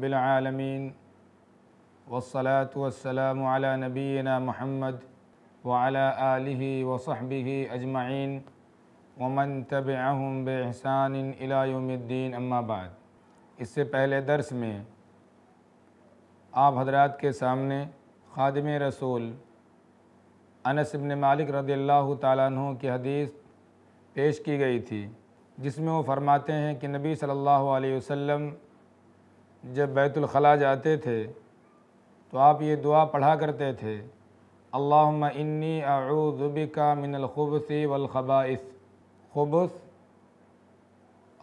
رب العالمين والصلاة والسلام على نبينا محمد وعلى آله وصحبه أجمعين तब अहम बहसान इलायुद्दीन अम्माबाद इससे पहले दर्स में आप हजरात के सामने खादम रसूल अनस मालिक रदील्ला तु की हदीस पेश की गई थी जिसमें वो फरमाते हैं कि नबी सल्लल्लाहु अलैहि वसल्लम जब बैतुलखला जाते थे तो आप ये दुआ पढ़ा करते थे अल्लाम इन्नी आऊज़बिका मिनलखबसी वलखबाइस खबस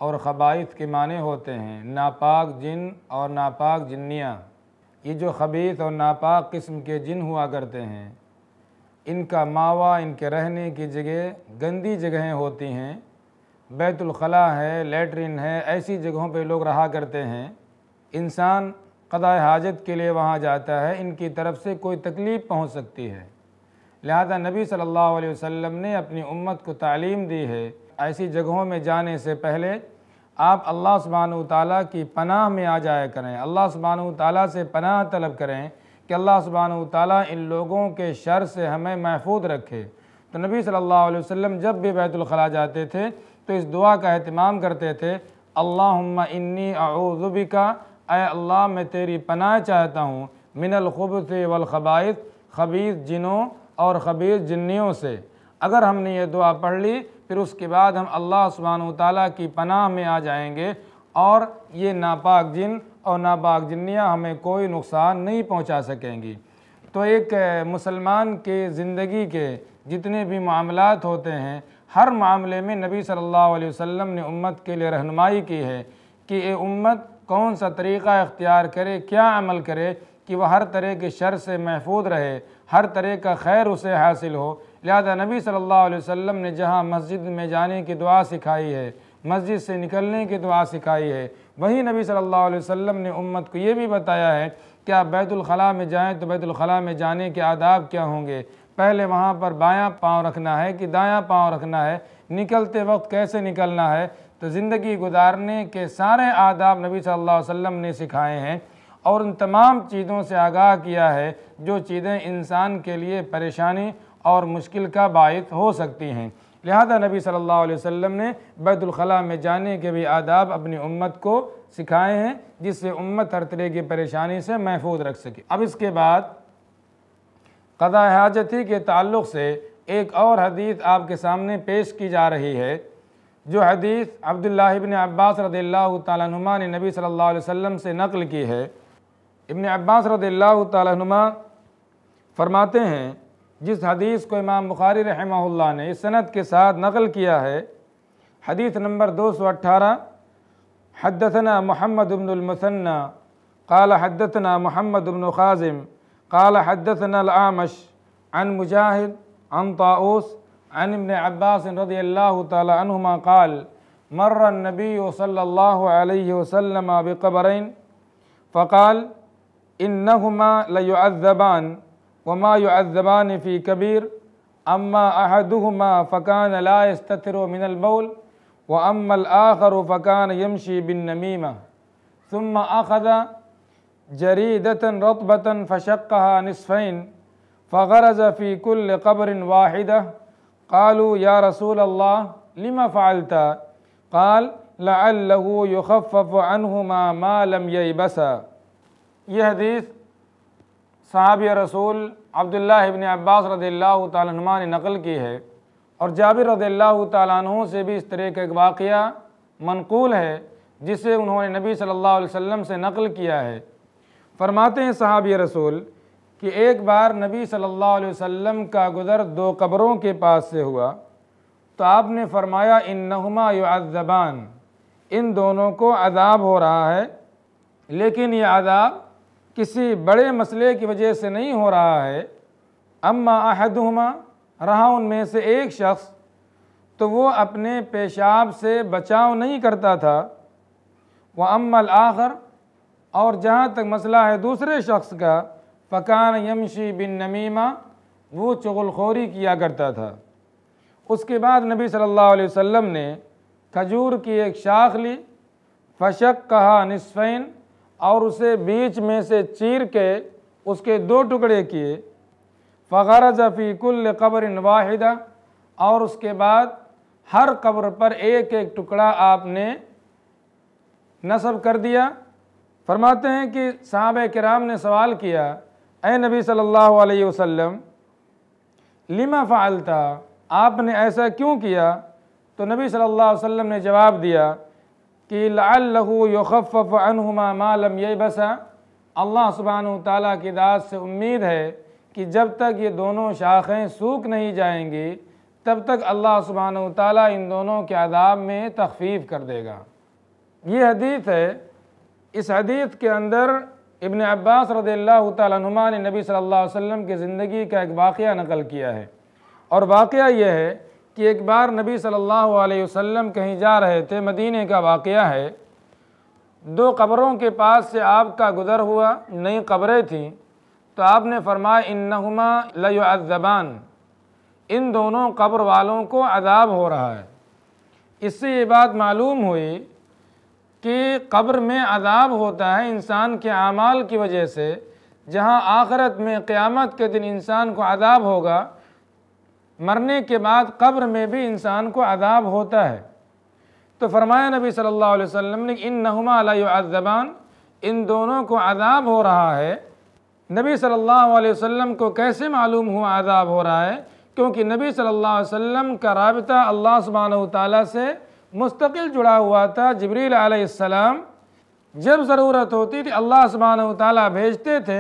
और ख़बाइस के माने होते हैं नापाक जिन और नापाक जिन्निया ये जो खबीस और नापाक किस्म के जिन हुआ करते हैं इनका मावा इनके रहने की जगह गंदी जगहें होती हैं बैतुलखला है लेटरिन है ऐसी जगहों पे लोग रहा करते हैं इंसान कदा हाजत के लिए वहाँ जाता है इनकी तरफ से कोई तकलीफ़ पहुँच सकती है लिहाजा नबी सल्लल्लाहु अलैहि वसल्लम ने अपनी उम्मत को तालीम दी है ऐसी जगहों में जाने से पहले आप अल्लाह सुबहान ताली की पनाह में आ जाया करें अल्लाह सुबहान ताली से पनाह तलब करें कि अल्लाह सुबहान ताली इन लोगों के शर से हमें महफूज रखे तो नबी सल्लल्लाहु अलैहि वसल्लम जब भी बैतुलखला जाते थे तो इस दुआ का अहतमाम करते थे अल्लाह इन्नी आऊज़ुबिका अल्लाह मैं तेरी पनाह चाहता हूँ मिनलखब से वलखबाइस खबीस जिनों और खबीस जिन्नियों से अगर हमने ये दुआ पढ़ ली फिर उसके बाद हम अल्लाह सुबहान ताली की पनाह में आ जाएंगे और ये नापाक जिन और नापाक जिन्नियाँ हमें कोई नुकसान नहीं पहुँचा सकेंगी तो एक मुसलमान के ज़िंदगी के जितने भी मामलात होते हैं हर मामले में नबी सल्लल्लाहु अलैहि वसल्लम ने उम्मत के लिए रहनुमाई की है कि ये उम्मत कौन सा तरीक़ा इख्तियार करे क्या अमल करे कि वह हर तरह के शर से महफूज रहे हर तरह का खैर उसे हासिल हो लिहाजा नबी सल्लल्लाहु अलैहि वसल्लम ने जहाँ मस्जिद में जाने की दुआ सिखाई है मस्जिद से निकलने की दुआ सिखाई है वहीं नबी सल्लल्लाहु अलैहि वसल्लम ने उम्मत को ये भी बताया है कि आप बैतुलखला में जाएँ तो बैतुलखला में जाने के आदाब क्या होंगे पहले वहाँ पर बायाँ पाँव रखना है कि दायाँ पाँव रखना है निकलते वक्त कैसे निकलना है तो ज़िंदगी गुजारने के सारे आदाब नबी सल्लल्लाहु अलैहि वसल्लम ने सिखाए हैं और उन तमाम चीज़ों से आगाह किया है जो चीज़ें इंसान के लिए परेशानी और मुश्किल का बायस हो सकती हैं लिहाजा नबी सल्लल्लाहु अलैहि वसल्लम ने बैतुलखला में जाने के भी आदाब अपनी उम्मत को सिखाए हैं जिससे उम्मत हर तरह की परेशानी से महफूज रख सके अब इसके बाद कदा हाजती के ताल्लुक़ से एक और हदीस आपके सामने पेश की जा रही है जो हदीस अब्दुल्ला इबन अब्बास रदील्ला नुमा ने नबी सल्लल्लाहु अलैहि वसल्लम से नकल की है इबन अब्बास रदील्ला नुमा फरमाते हैं जिस हदीस को इमाम बुखारी रहमा ने इस सनत के साथ नकल किया है हदीस नंबर दो सौ अट्ठारह हदतना महमद इबनमसन्ना काल हदतना महमद इबन ख़ाजिम काल हदतना आमश अन मुजाहिद अन ताउस عن ابن عباس رضي الله تعالى عنهما قال مر النبي صلى الله عليه وسلم بقبرين فقال إنهما ليعذبان وما يعذبان في كبير أما أحدهما فكان لا يستتر من البول وأما الآخر فكان يمشي بالنميمة ثم أخذ جريدة رطبة فشقها نصفين فغرز في كل قبر واحدة कालू या रसूल अल्लाह लिमा फ़ालता काल लहू युखफ़ अनहुमा मालम बसा यह हदीस साहब रसूल अब्दुल्ला इबन अब्बास रदील्ला तुमा ने नकल की है और जाबिर रदील्ला तु से भी इस तरह का एक वाक़ मनकूल है जिसे उन्होंने नबी सल्लल्लाहु अलैहि वसल्लम से नकल किया है फरमाते हैं साहब रसूल कि एक बार नबी सल्लल्लाहु अलैहि वसल्लम का गुज़र दो कब्रों के पास से हुआ तो आपने फरमाया इन नहुमा युज़बान इन दोनों को अदाब हो रहा है लेकिन ये अदाब किसी बड़े मसले की वजह से नहीं हो रहा है अम्मा अहदहुमा रहा उनमें से एक शख्स तो वो अपने पेशाब से बचाव नहीं करता था वह अम्मल आखर और जहाँ तक मसला है दूसरे शख्स का फ़कान यमशी बिन नमीमा वो खोरी किया करता था उसके बाद नबी सल्लल्लाहु अलैहि वसल्लम ने खजूर की एक शाख ली फशक कहा निसफ़ैन और उसे बीच में से चीर के उसके दो टुकड़े किए फ़ारा जफ़ी कुल कब्र वाहिदा और उसके बाद हर कब्र पर एक एक टुकड़ा आपने नसब कर दिया फरमाते हैं कि साहब कराम ने सवाल किया ए नबी सल्लल्लाहु अलैहि वसल्लम लिमा फ़ालता आपने ऐसा क्यों किया तो नबी सल्लल्लाहु अलैहि वसल्लम ने जवाब दिया कि लहू यखफ़ अनहुमा मालम ये बसा अल्लाह सुबहान ताली की दात से उम्मीद है कि जब तक ये दोनों शाखें सूख नहीं जाएंगी तब तक अल्लाह सुबहान ताली इन दोनों के आदाब में तखफीफ कर देगा ये हदीत है इस हदीत के अंदर इबन अब्बास रदील्ला तुमा ने नबी सल्लल्लाहु अलैहि वसल्लम की ज़िंदगी का एक वाक़ नकल किया है और वाक़ यह है कि एक बार नबी सल्लल्लाहु अलैहि वसल्लम कहीं जा रहे थे मदीने का वाक़ है दो कब्रों के पास से आपका गुज़र हुआ नई कब्रें थीं तो आपने फरमाया नहुमा लयज़बान इन दोनों कब्र वालों को अदाब हो रहा है इससे ये बात मालूम हुई कि कब्र में अदाब होता है इंसान के अमाल की वजह से जहाँ आखरत में क़्यामत के दिन इंसान को अदाब होगा मरने के बाद कब्र में भी इंसान को अदाब होता है तो फरमाया नबी सल्लल्लाहु अलैहि वसल्लम ने इन नहुमा ज़बान इन दोनों को अदाब हो रहा है नबी सल्लल्लाहु अलैहि वसल्लम को कैसे मालूम हुआ अदाब हो रहा है क्योंकि नबी सल्लल्लाहु अलैहि वसल्लम का रबता अल्लाह सुबहान ताली से मुस्तकिल जुड़ा हुआ था जबरील आलम जब ज़रूरत होती थी अल्लाह सुबहान ताली भेजते थे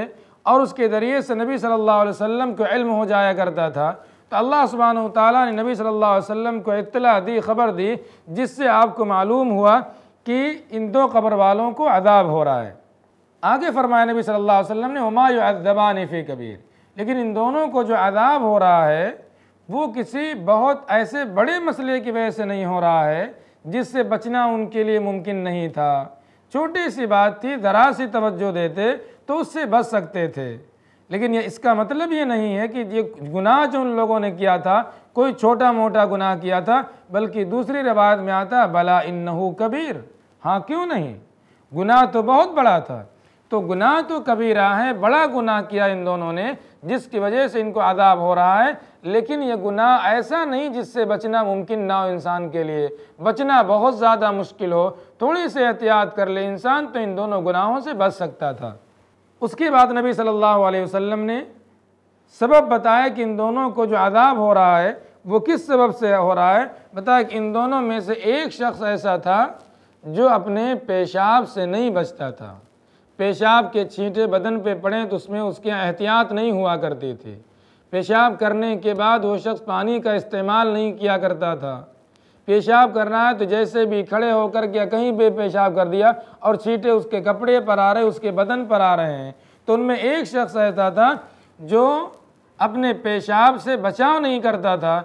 और उसके ज़रिए से नबी सल्लल्लाहु अलैहि वसल्लम को इल्म हो जाया करता था तो अल्लाह सुबहान ताली ने नबी सल्लल्लाहु अलैहि वसल्लम को इतला दी खबर दी जिससे आपको मालूम हुआ कि इन दो कब्र वालों को अदाब हो रहा है आगे फरमाया नबी सल्लल्लाहु अलैहि वसल्लम ने हमायूदबान फ़ी कबीर लेकिन इन दोनों को जो अदाब हो रहा है वो किसी बहुत ऐसे बड़े मसले की वजह से नहीं हो रहा है जिससे बचना उनके लिए मुमकिन नहीं था छोटी सी बात थी ज़रा सी तवज्जो देते तो उससे बच सकते थे लेकिन ये इसका मतलब ये नहीं है कि ये गुनाह जो उन लोगों ने किया था कोई छोटा मोटा गुनाह किया था बल्कि दूसरी रवायत में आता बला इन्नहू कबीर हाँ क्यों नहीं गुनाह तो बहुत बड़ा था तो गुनाह तो कबीरा है बड़ा गुनाह किया इन दोनों ने जिसकी वजह से इनको आदाब हो रहा है लेकिन ये गुनाह ऐसा नहीं जिससे बचना मुमकिन ना हो इंसान के लिए बचना बहुत ज़्यादा मुश्किल हो थोड़ी सी एहतियात कर ले इंसान तो इन दोनों गुनाहों से बच सकता था उसके बाद नबी सल्लल्लाहु अलैहि वसल्लम ने सबब बताया कि इन दोनों को जो आदाब हो रहा है वो किस सबब से हो रहा है बताया कि इन दोनों में से एक शख्स ऐसा था जो अपने पेशाब से नहीं बचता था पेशाब के छींटे बदन पे पड़े तो उसमें उसके एहतियात नहीं हुआ करते थे पेशाब करने के बाद वो शख्स पानी का इस्तेमाल नहीं किया करता था पेशाब करना है तो जैसे भी खड़े होकर के कहीं पर पेशाब कर दिया और छींटे उसके कपड़े पर आ रहे उसके बदन पर आ रहे हैं तो उनमें एक शख्स ऐसा था जो अपने पेशाब से बचाव नहीं करता था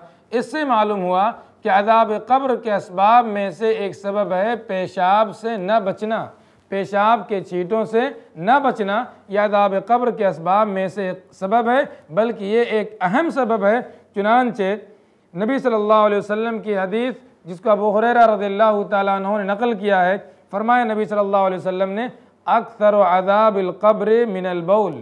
इससे मालूम हुआ कि अदाब कब्र के इसबाब में से एक सबब है पेशाब से न बचना पेशाब के छींटों से न बचना यादाब कब्र के इसबाब में से एक सबब है बल्कि ये एक अहम सबब है चुनानचे नबी सल्लल्लाहु अलैहि वसल्लम की हदीस जिसको अबू हुररा रदील्ला तु ने नकल किया है फरमाया नबी सल्लल्लाहु अलैहि वसल्लम ने अक्सर अदाब कब्र मिनलबउल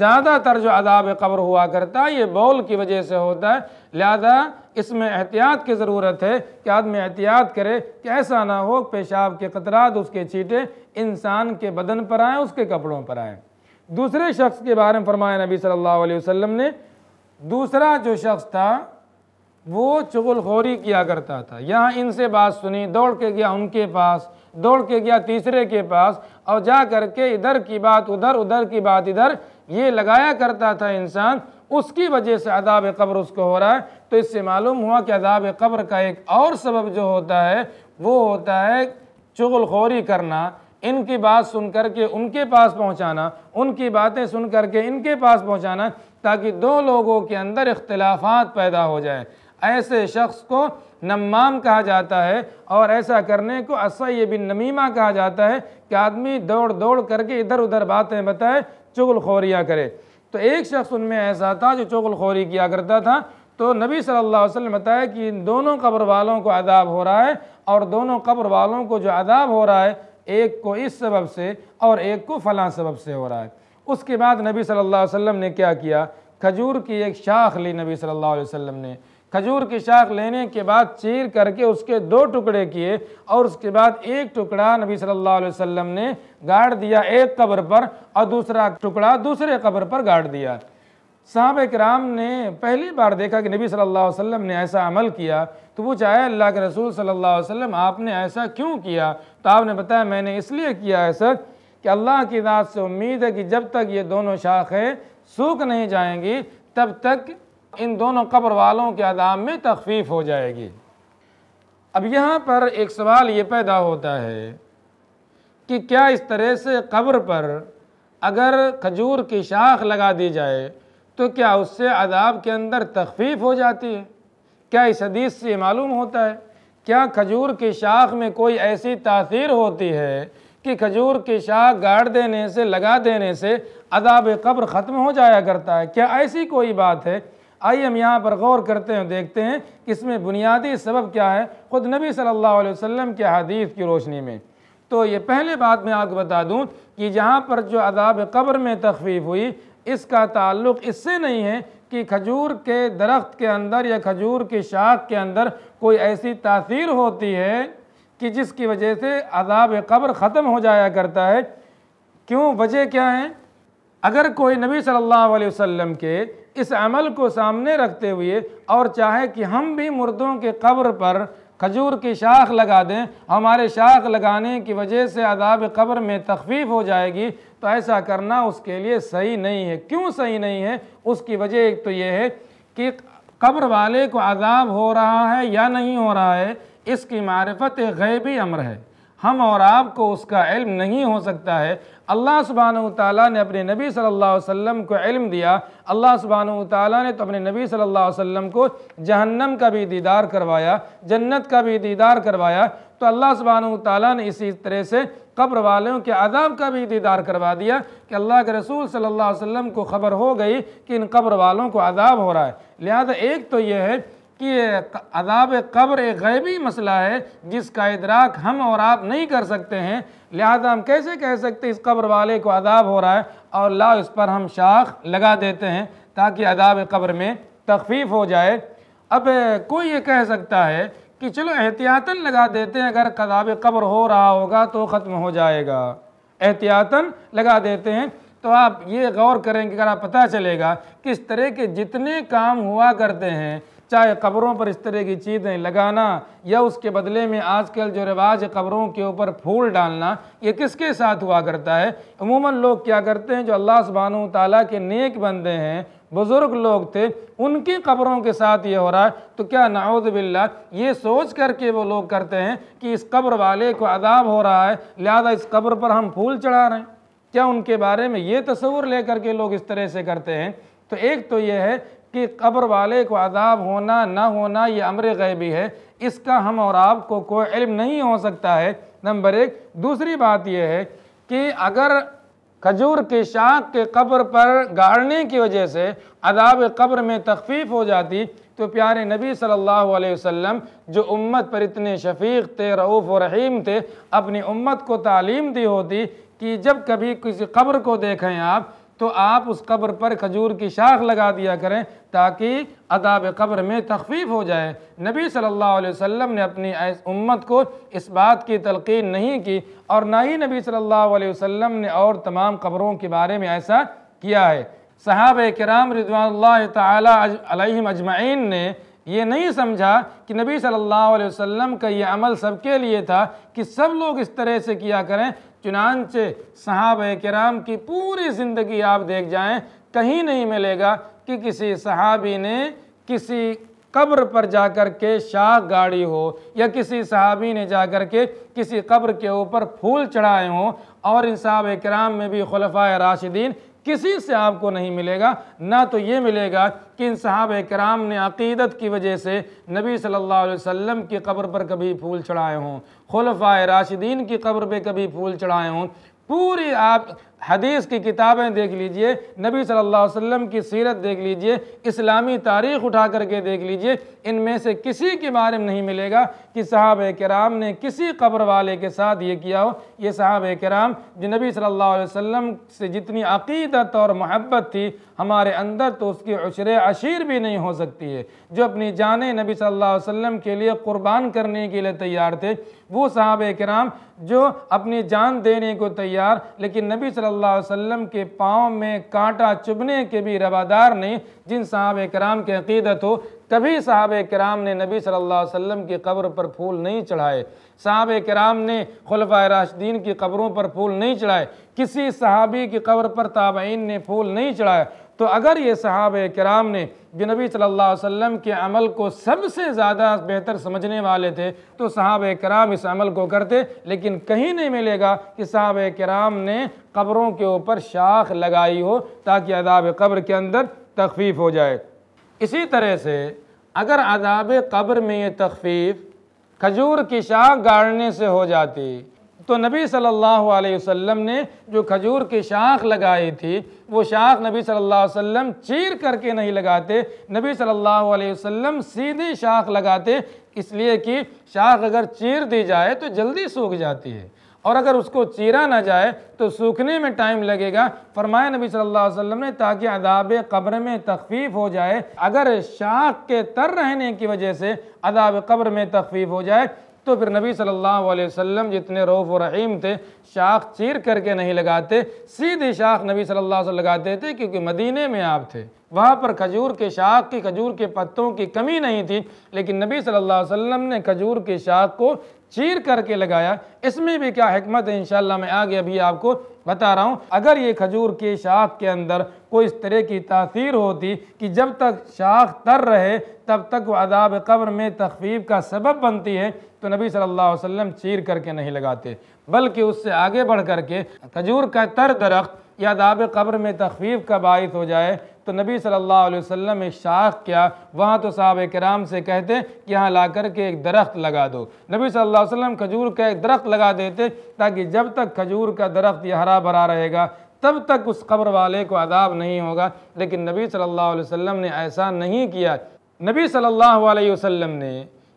ज़्यादातर जो अदाब कब्र हुआ करता है ये बौल की वजह से होता है लिहाजा इसमें एहतियात की ज़रूरत है कि आदमी एहतियात करे कि ऐसा ना हो पेशाब के कतरात उसके छीटे इंसान के बदन पर आएँ उसके कपड़ों पर आएँ दूसरे शख्स के बारे में फरमाया नबी सल्लल्लाहु अलैहि वसल्लम ने दूसरा जो शख्स था वो चुगलखोरी किया करता था यहाँ इनसे बात सुनी दौड़ के गया उनके पास दौड़ के गया तीसरे के पास और जा करके इधर की बात उधर उधर की बात इधर ये लगाया करता था इंसान उसकी वजह से अदाब कब्र उसको हो रहा है तो इससे मालूम हुआ कि अदाब कब्र का एक और सबब जो होता है वो होता है चुगलखोरी करना इनकी बात सुन कर के उनके पास पहुंचाना उनकी बातें सुन कर के इनके पास पहुंचाना ताकि दो लोगों के अंदर इख्तलाफात पैदा हो जाए ऐसे शख्स को नमाम कहा जाता है और ऐसा करने को असै बिन नमीमा कहा जाता है कि आदमी दौड़ दौड़ करके इधर उधर बातें बताए चुगलखोरियाँ करे तो एक शख्स उनमें ऐसा था जो चोगलखोरी किया करता था तो नबी सल्लल्लाहु अलैहि वसल्लम बताया कि इन दोनों कब्र वालों को अदाब हो रहा है और दोनों कब्र वालों को जो अदाब हो रहा है एक को इस सबब से और एक को फ़लाँ सबब से हो रहा है उसके बाद नबी सल्लल्लाहु अलैहि वसल्लम ने क्या किया खजूर की एक शाख ली नबी सल्लल्लाहु अलैहि वसल्लम ने खजूर की शाख लेने के बाद चीर करके उसके दो टुकड़े किए और उसके बाद एक टुकड़ा नबी सल्लल्लाहु अलैहि वसल्लम ने गाड़ दिया एक कब्र पर और दूसरा टुकड़ा दूसरे कब्र पर गाड़ दिया साहब कराम ने पहली बार देखा कि नबी सल्लल्लाहु अलैहि वसल्लम ने ऐसा अमल किया तो वो चाहे अल्लाह के रसूल सल्ला वसम आपने ऐसा क्यों किया तो आपने बताया मैंने इसलिए किया है सर कि अल्लाह की दात से उम्मीद है कि जब तक ये दोनों शाखें सूख नहीं जाएंगी तब तक इन दोनों कब्र वालों के आदाम में तखफीफ हो जाएगी अब यहाँ पर एक सवाल ये पैदा होता है कि क्या इस तरह से कब्र पर अगर खजूर की शाख लगा दी जाए तो क्या उससे अदाब के अंदर तखफीफ हो जाती है क्या इस हदीस से मालूम होता है क्या खजूर की शाख में कोई ऐसी तासीर होती है कि खजूर की शाख गाड़ देने से लगा देने से अदाब कब्र ख़त्म हो जाया करता है क्या ऐसी कोई बात है आइए हम यहाँ पर गौर करते हैं देखते हैं कि इसमें बुनियादी सबब क्या है ख़ुद नबी सल्लल्लाहु अलैहि वसल्लम के हदीस की रोशनी में तो ये पहले बात मैं आपको बता दूँ कि जहाँ पर जो अदाब कब्र में तखफीफ हुई इसका ताल्लुक इससे नहीं है कि खजूर के दरख्त के अंदर या खजूर की शाख के अंदर कोई ऐसी तासीर होती है कि जिसकी वजह से अदाब कब्र ख़त्म हो जाया करता है क्यों वजह क्या है अगर कोई नबी सल्लल्लाहु अलैहि वसल्लम के इस अमल को सामने रखते हुए और चाहे कि हम भी मुर्दों के कब्र पर खजूर की शाख लगा दें हमारे शाख लगाने की वजह से अदाब कब्र में तखफीफ हो जाएगी तो ऐसा करना उसके लिए सही नहीं है क्यों सही नहीं है उसकी वजह एक तो ये है कि कब्र वाले को अदाब हो रहा है या नहीं हो रहा है इसकी मारफत गैबी अमर है हम और आप को उसका इल्म नहीं हो सकता है अल्लाह सुबहान ताली ने अपने नबी सल्लल्लाहु अलैहि वसल्लम को इल्म दिया अल्लाह सुबहान ताली ने तो अपने नबी सल्लल्लाहु अलैहि वसल्लम को जहन्नम का भी दीदार करवाया जन्नत का भी दीदार करवाया तो अल्लाह सुबहान ताली ने इसी तरह से कब्र वालों के अदाब का भी दीदार करवा दिया कि अल्लाह के रसूल सल्ला वसम को खबर हो गई कि इन कब्र वालों को अदाब हो रहा है लिहाजा एक तो यह है कि अदाब कब्र एक गैबी मसला है जिसका इदराक हम और आप नहीं कर सकते हैं लिहाजा हम कैसे कह सकते इस कब्र वाले को अदाब हो रहा है और ला इस पर हम शाख लगा देते हैं ताकि अदाब कब्र में तखफीफ हो जाए अब कोई ये कह सकता है कि चलो एहतियातन लगा देते हैं अगर कदाब कब्र हो रहा होगा तो ख़त्म हो जाएगा एहतियातन लगा देते हैं तो आप ये गौर करें कि अगर आप पता चलेगा किस तरह के जितने काम हुआ करते हैं चाहे कब्रों पर इस तरह की चीज़ें लगाना या उसके बदले में आजकल जो रिवाज कब्रों के ऊपर फूल डालना ये किसके साथ हुआ करता है अमूमन लोग क्या करते हैं जो अल्लाह सुबहान ताली के नेक बंदे हैं बुज़ुर्ग लोग थे उनकी कब्रों के साथ ये हो रहा है तो क्या नाउद बिल्ला ये सोच करके वो लोग करते हैं कि इस कब्र वाले को अदाब हो रहा है लिहाजा इस कब्र पर हम फूल चढ़ा रहे हैं क्या उनके बारे में ये तस्वुर लेकर के लोग इस तरह से करते हैं तो एक तो ये है कि कब्र वाले को अजाब होना ना होना ये अमर गैबी है इसका हम और आपको कोई इल्म नहीं हो सकता है नंबर एक दूसरी बात यह है कि अगर खजूर के शाख के कब्र पर गाड़ने की वजह से अदाब कब्र में तखफीफ हो जाती तो प्यारे नबी सल्लल्लाहु अलैहि वसल्लम जो उम्मत पर इतने शफीक थे रऊफ़ और रहीम थे अपनी उम्मत को तालीम दी होती कि जब कभी किसी कब्र को देखें आप तो आप उस कब्र पर खजूर की शाख लगा दिया करें ताकि अदाब कब्र में तखफीफ हो जाए नबी सल्लल्लाहु अलैहि वसल्लम ने अपनी उम्मत को इस बात की तलकिन नहीं की और ना ही नबी सल्लल्लाहु अलैहि वसल्लम ने और तमाम कब्रों के बारे में ऐसा किया है साहब कराम रिजवान तम अजमाइन ने ये नहीं समझा कि नबी सल्लल्लाहु अलैहि वसल्लम का ये अमल सबके लिए था कि सब लोग इस तरह से किया करें चुनानचे साहब कराम की पूरी ज़िंदगी आप देख जाएं कहीं नहीं मिलेगा कि किसी सहाबी ने किसी कब्र पर जाकर के शाह गाड़ी हो या किसी सहाबी ने जाकर के किसी कब्र के ऊपर फूल चढ़ाए हों और इन साहब कराम में भी खलफा राशिदीन किसी से आपको नहीं मिलेगा ना तो ये मिलेगा कि इन साहब कराम ने अकीदत की वजह से नबी सल्लल्लाहु अलैहि वसल्लम की कब्र पर कभी फूल चढ़ाए हों खलफा राशिदीन की कब्र पर कभी फूल चढ़ाए हों पूरी आप हदीस की किताबें देख लीजिए नबी सल्लल्लाहु अलैहि वसल्लम की सीरत देख लीजिए इस्लामी तारीख उठा करके देख लीजिए इनमें से किसी के बारे में नहीं मिलेगा कि साहब कराम ने किसी कब्र वाले के साथ ये किया हो ये साहब कराम जो नबी सल्लल्लाहु अलैहि वसल्लम से जितनी अकीदत और महब्बत थी हमारे अंदर तो उसकी उशर अशीर भी नहीं हो सकती है जो अपनी जान नबी सल्लल्लाहु अलैहि वसल्लम के लिए क़ुरबान करने के लिए तैयार थे वो साहब कराम जो अपनी जान देने को तैयार लेकिन नबी सल्लल्लाहु अलैहि वसल्लम के पाँव में कांटा चुभने के भी रवादार नहीं जिन साहब कराम की अकीदत हो कभी साहब कराम ने नबी सल्लल्लाहु अलैहि वसल्लम की कब्र पर फूल नहीं चढ़ाए साहब कराम ने खुलफा राशदीन की कब्रों पर फूल नहीं चढ़ाए किसी सहाबी की कब्र पर ताबीन ने फूल नहीं चढ़ाया तो अगर ये साहब कराम ने नबी सल्लल्लाहु अलैहि वसल्लम के अमल को सबसे ज़्यादा बेहतर समझने वाले थे तो साहब कराम इस अमल को करते लेकिन कहीं नहीं मिलेगा कि साहब कराम ने कब्रों के ऊपर शाख लगाई हो ताकि अदाब कब्र के अंदर तखफीफ हो जाए इसी तरह से अगर अदाब कब्र में ये तखफीफ खजूर की शाख गाड़ने से हो जाती तो नबी सल्लल्लाहु अलैहि वसल्लम ने जो खजूर की शाख लगाई थी वो शाख नबी सल्लल्लाहु अलैहि वसल्लम चीर करके नहीं लगाते नबी सल्लल्लाहु अलैहि वसल्लम सीधी शाख लगाते इसलिए कि शाख अगर चीर दी जाए तो जल्दी सूख जाती है और अगर उसको चीरा ना जाए तो सूखने में टाइम लगेगा फरमाया नबी सल्लल्लाहु अलैहि वसल्लम ने ताकि अदाब कब्र में तखफीफ हो जाए अगर शाख के तर रहने की वजह से अदाब कब्र में तखफीफ हो जाए तो फिर नबी सल्लल्लाहु अलैहि वसल्लम जितने रऊफ़ और रहीम थे शाख चीर करके नहीं लगाते सीधी शाख नबी सल्लल्लाहु अलैहि वसल्लम लगाते थे क्योंकि मदीने में आप थे वहाँ पर खजूर के शाख की खजूर के पत्तों की कमी नहीं थी लेकिन नबी सल्लल्लाहु अलैहि वसल्लम ने खजूर के शाख को चीर करके लगाया इसमें भी क्या हमत है इनशाला मैं आगे अभी आपको बता रहा हूँ अगर ये खजूर के शाख के अंदर कोई इस तरह की तासीर होती कि जब तक शाख तर रहे तब तक वह अदाब कब्र में तखफीफ का सबब बनती है तो नबी सल्लल्लाहु अलैहि वसल्लम चीर करके नहीं लगाते बल्कि उससे आगे बढ़ करके खजूर का तर दरख्त या अदाब कब्र में तखफीफ का बायस हो जाए तो नबी सल्लल्लाहु अलैहि वसल्लम शाख किया वहाँ तो साहब कराम से कहते कि यहाँ ला कर के एक दरख्त लगा दो नबी सल्लल्लाहु अलैहि वसल्लम खजूर का एक दरख्त लगा देते ताकि जब तक खजूर का दरख्त यह हरा भरा रहेगा तब तक उस कब्र वाले को अदाब नहीं होगा लेकिन नबी सल्लल्लाहु अलैहि वसल्लम ने ऐसा नहीं किया नबी सल्लल्लाहु अलैहि वसल्लम ने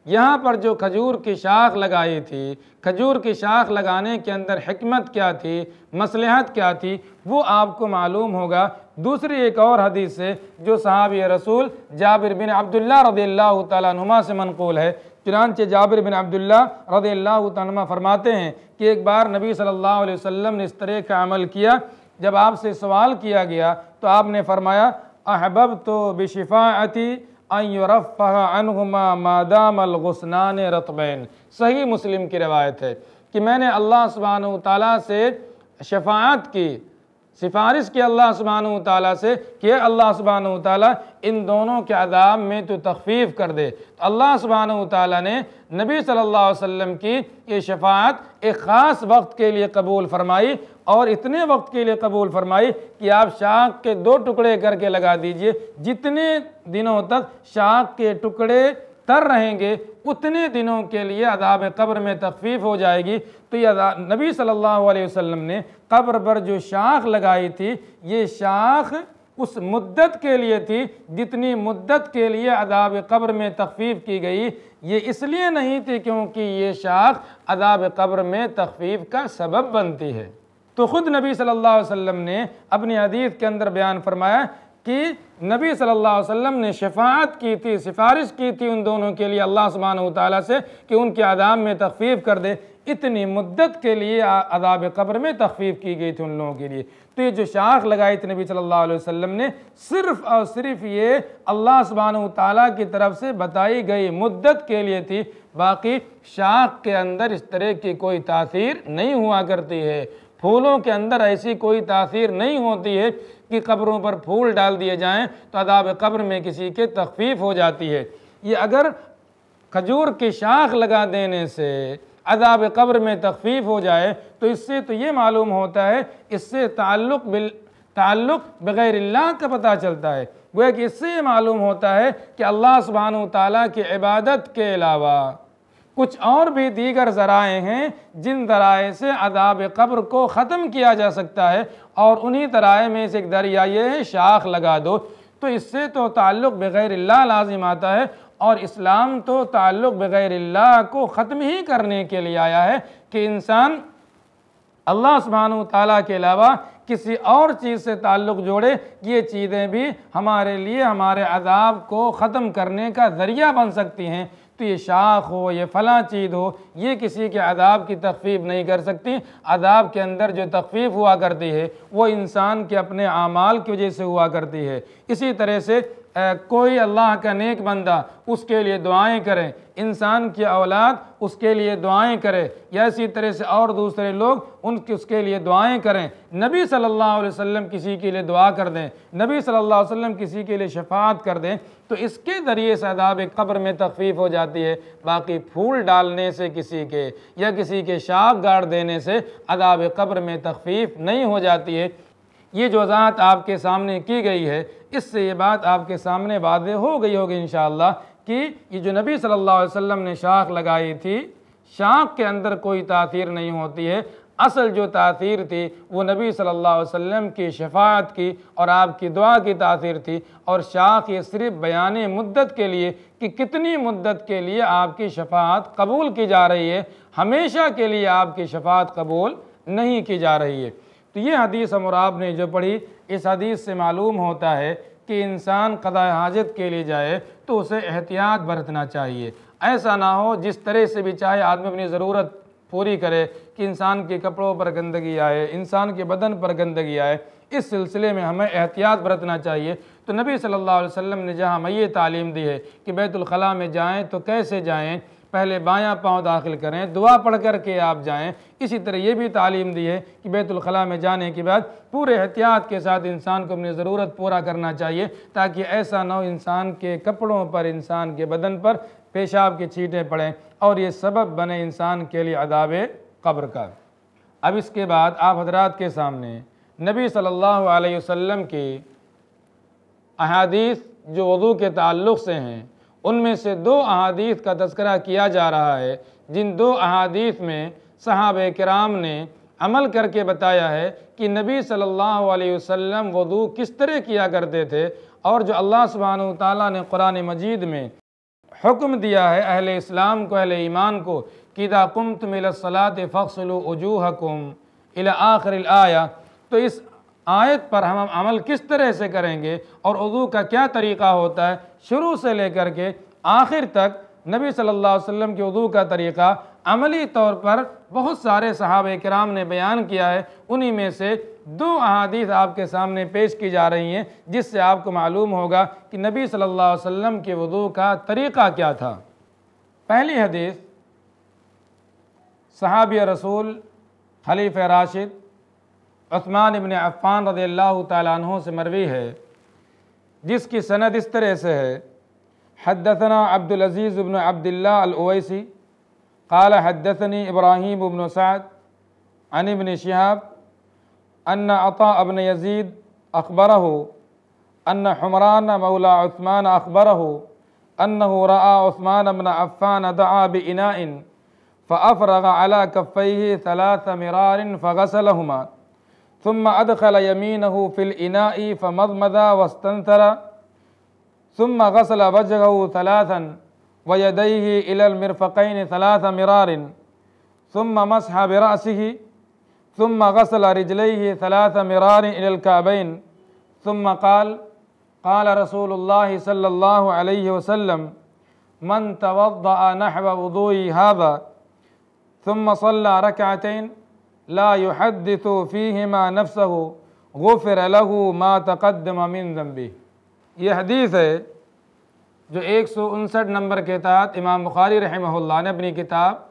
यहाँ पर जो खजूर की शाख लगाई थी खजूर की शाख लगाने के अंदर हमत क्या थी मसलहत क्या थी वो आपको मालूम होगा दूसरी एक और हदीस से जो साहब रसूल जाबिर बिन अब्दुल्ला रदील्ला तुमा से मनकूल है चुनानच जाबिर बिन अब्दुल्ला रदील्ला तुमा फरमाते हैं कि एक बार नबी सल्ला वम ने इस तरह का अमल किया जब आपसे सवाल किया गया तो आपने फरमाया अहबब तो बिशफ़ाती अनहुमा रतबैन सही मुस्लिम की रवायत है कि मैंने अल्लाह सुबहान ताली से शफात की सिफारिश की अल्लाह सुबहान ताली से कि अल्लाह सुबहान ताली इन दोनों के अदाब में तो तखफीफ कर दे तो अल्लाह सुबहान ताली ने नबी सल्लल्लाहु अलैहि वसल्लम की ये शफात एक ख़ास वक्त के लिए कबूल फरमाई और इतने वक्त के लिए कबूल फरमाई कि आप शाख के दो टुकड़े करके लगा दीजिए जितने दिनों तक शाख के टुकड़े तर रहेंगे उतने दिनों के लिए अदाब कब्र में तकफीफ हो जाएगी तो ये नबी सल्लल्लाहु अलैहि वसल्लम ने कब्र पर जो शाख लगाई थी ये शाख उस मुद्दत के लिए थी जितनी मुद्दत के लिए अदाब कब्र में तकफीफ की गई ये इसलिए नहीं थी क्योंकि ये शाख अदाब कब्र में तकफीफ का सबब बनती है तो ख़ुद नबी सल्लल्लाहु अलैहि वसल्लम ने अपने हदीस के अंदर बयान फरमाया कि नबी सल्लल्लाहु अलैहि वसल्लम ने शफात की थी सिफारिश की थी उन दोनों के लिए अल्लाह सुबहान ताली से कि उनके आदाब में तकफीफ़ कर दे इतनी मुद्दत के लिए अदाब कब्र में तखफीफ की गई थी उन लोगों के लिए तो ये जो शाख लगाई थी नबी सल्लल्लाहु अलैहि वसल्लम ने सिर्फ और सिर्फ ये अल्लाह सुबहान ताली की तरफ से बताई गई मुद्दत के लिए थी बाकी शाख के अंदर इस तरह की कोई तासीर नहीं हुआ करती है फूलों के अंदर ऐसी कोई तासीर नहीं होती है की कब्रों पर फूल डाल दिए जाएँ तो अदाब कब्र में किसी के तखफीफ हो जाती है ये अगर खजूर की शाख लगा देने से अदाब कब्र में तकफीफ हो जाए तो इससे तो ये मालूम होता है इससे ताल्लुक़ बिल ताल्लुक़ बग़ैर अल्लाह का पता चलता है वो कि इससे ये मालूम होता है कि अल्लाह सुबहान तला की इबादत के अलावा कुछ और भी दीगर ज़राए हैं जिन ज़राए से अदाब कब्र को ख़त्म किया जा सकता है और उन्हीं तराए में से एक दरिया ये है शाख लगा दो तो इससे तो ताल्लुक़ बग़ैर लाजिम आता है और इस्लाम तो ताल्लुक़ बग़ैर को ख़त्म ही करने के लिए आया है कि इंसान अल्लाह सुबहान तला के अलावा किसी और चीज़ से ताल्लुक़ जोड़े ये चीज़ें भी हमारे लिए हमारे अदाब को ख़त्म करने का ज़रिया बन सकती हैं तो ये शाख हो ये फला चीज़ हो ये किसी के अदाब की तकफीफ़ नहीं कर सकती अदाब के अंदर जो तकफीफ़ हुआ करती है वो इंसान के अपने अमाल की वजह से हुआ करती है इसी तरह से आ, कोई अल्लाह का नेक बंदा उसके लिए दुआएं करें इंसान की औलाद उसके लिए दुआएं करें या इसी तरह से और दूसरे लोग उनके उसके लिए दुआएं करें नबी सल्लल्लाहु अलैहि वसल्लम किसी के लिए दुआ कर दें नबी सल्लल्लाहु अलैहि वसल्लम किसी के लिए शफात कर दें तो इसके ज़रिए से अदाब कब्र में तखफीफ हो जाती है बाकी फूल डालने से किसी के या किसी के शाख गाड़ देने से अदाब कब्र में तकफीफ़ नहीं हो जाती है ये जो वजाहत आपके सामने की गई है इससे ये बात आपके सामने वादे हो गई होगी इन कि ये जो नबी सल्लल्लाहु अलैहि वसल्लम ने शाख लगाई थी शाख के अंदर कोई तासीर नहीं होती है असल जो तासीर थी वो नबी सल्लल्लाहु अलैहि वसल्लम की शफात की और आपकी दुआ की तासीर थी और शाख ये सिर्फ बयान मुद्दत के लिए कि कितनी मुद्दत के लिए आपकी शफात कबूल की जा रही है हमेशा के लिए आपकी शफात कबूल नहीं की जा रही है तो ये हदीस हम और आपने जो पढ़ी इस हदीस से मालूम होता है कि इंसान कदा हाजत के लिए जाए तो उसे एहतियात बरतना चाहिए ऐसा ना हो जिस तरह से भी चाहे आदमी अपनी ज़रूरत पूरी करे कि इंसान के कपड़ों पर गंदगी आए इंसान के बदन पर गंदगी आए इस सिलसिले में हमें एहतियात बरतना चाहिए तो नबी सल्लल्लाहु अलैहि वसल्लम ने जहाँ मैं ये तालीम दी है कि बैतुलखला में जाएँ तो कैसे जाएँ पहले बायां पांव दाखिल करें दुआ पढ़ कर के आप जाएं इसी तरह ये भी तालीम दी है कि बैतुलखला में जाने के बाद पूरे एहतियात के साथ इंसान को अपनी ज़रूरत पूरा करना चाहिए ताकि ऐसा ना हो इंसान के कपड़ों पर इंसान के बदन पर पेशाब की छींटे पड़ें और ये सबब बने इंसान के लिए अदाब कब्र का अब इसके बाद आप हजरात के सामने नबी सल्लल्लाहु अलैहि वसल्लम की अहादीस जो वज़ू के ताल्लुक़ से हैं उनमें से दो अहादीस का तस्करा किया जा रहा है जिन दो अहादीस में साहब कराम ने अमल करके बताया है कि नबी सल्लल्लाहु अलैहि वसल्लम वदू किस तरह किया करते थे और जो अल्लाह सुबहान तला ने कुरान मजीद में हुक्म दिया है अहल इस्लाम को अहल ईमान को किदा कुम तुम सलात फ़सल वजूहकुम आखिर आया तो इस आयत पर हम अमल किस तरह से करेंगे और उर्दू का क्या तरीका होता है शुरू से लेकर के आखिर तक नबी सल्लल्लाहु अलैहि वसल्लम के उदू का तरीका अमली तौर पर बहुत सारे सहाब कराम ने बयान किया है उन्हीं में से दो अहादीस आपके सामने पेश की जा रही हैं जिससे आपको मालूम होगा कि नबी सल्ला वम के वदू का तरीका क्या था पहली हदीस सहाब रसूल खलीफ राशिद उस्मान इबन अफ़ान रदी अल्लाह तहों से मरवी है जिसकी सनद इस तरह से है हदसना अब्दुलज़ीज़ इबन अब्दुल्ला काल हदसनी इब्राहीम इबन साद अन इबन शहाब अन अता अबन यजीद अकबर हो अन्न हमरान मौला उस्मान अकबर हो अन्न रआ उस्मान अबन अफ़ान अदाब इनाइन फ़रग अला कफ़ी सलासमरान फ़सल ثم أدخل يمينه في الإناء فمضمض واستنثر ثم غسل وجهه ثلاثا ويديه إلى المرفقين ثلاث مرار ثم مسح برأسه ثم غسل رجليه ثلاث مرار إلى الكعبين ثم قال قال رسول الله صلى الله عليه وسلم من توضأ نحو وضوئي هذا ثم صلى ركعتين ला युहदसो फ़ी मा नफ्स हो गफ़िर अलहू मा तकदम अमिन जम्बी ये हदीस है जो एक सौ उनसठ नंबर के तहत इमाम बुखारी रहमल्ला ने अपनी किताब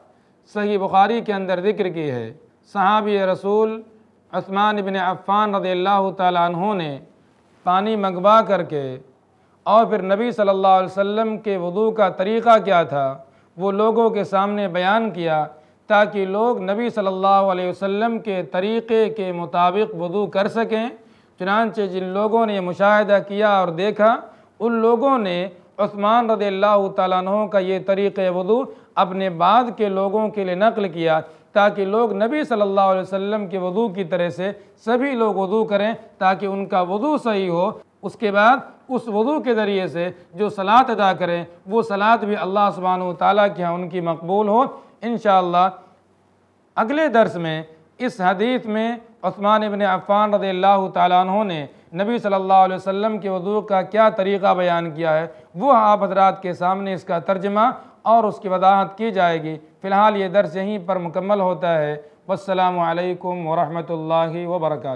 सही बुखारी के अंदर जिक्र की है सहाबी रसूल असमान इबन अफ़ान रदील्ला तु ने पानी मंगवा करके और फिर नबी सल्लल्लाहु अलैहि वसल्लम के वضू का तरीक़ा क्या था वो लोगों के सामने बयान किया ताकि लोग नबी सल्लल्लाहु अलैहि वसल्लम के तरीक़े के मुताबिक वजू कर सकें चुनानचे जिन लोगों ने मुशाहिदा किया और देखा उन लोगों ने उस्मान रदी अल्लाह का ये तरीक़ वजू अपने बाद के लोगों के लिए नकल किया ताकि लोग नबी सल्लल्लाहु अलैहि वसल्लम के वजू की तरह से सभी लोग वजू करें ताकि उनका वजू सही हो उसके बाद उस वज़ू के ज़रिए से जो सलात अदा करें वो सलात भी अल्लाह सुबहान ताली के यहाँ उनकी मकबूल हो इन अगले दर्स में इस हदीत में उस्मान इबन अफ़ान रदी तु ने नबी सल्लल्लाहु अलैहि वसल्लम के वजू का क्या तरीक़ा बयान किया है वो आप हजरात के सामने इसका तर्जमा और उसकी वजाहत की जाएगी फ़िलहाल ये दर्स यहीं पर मुकम्मल होता है वालकम वरहमल वर्का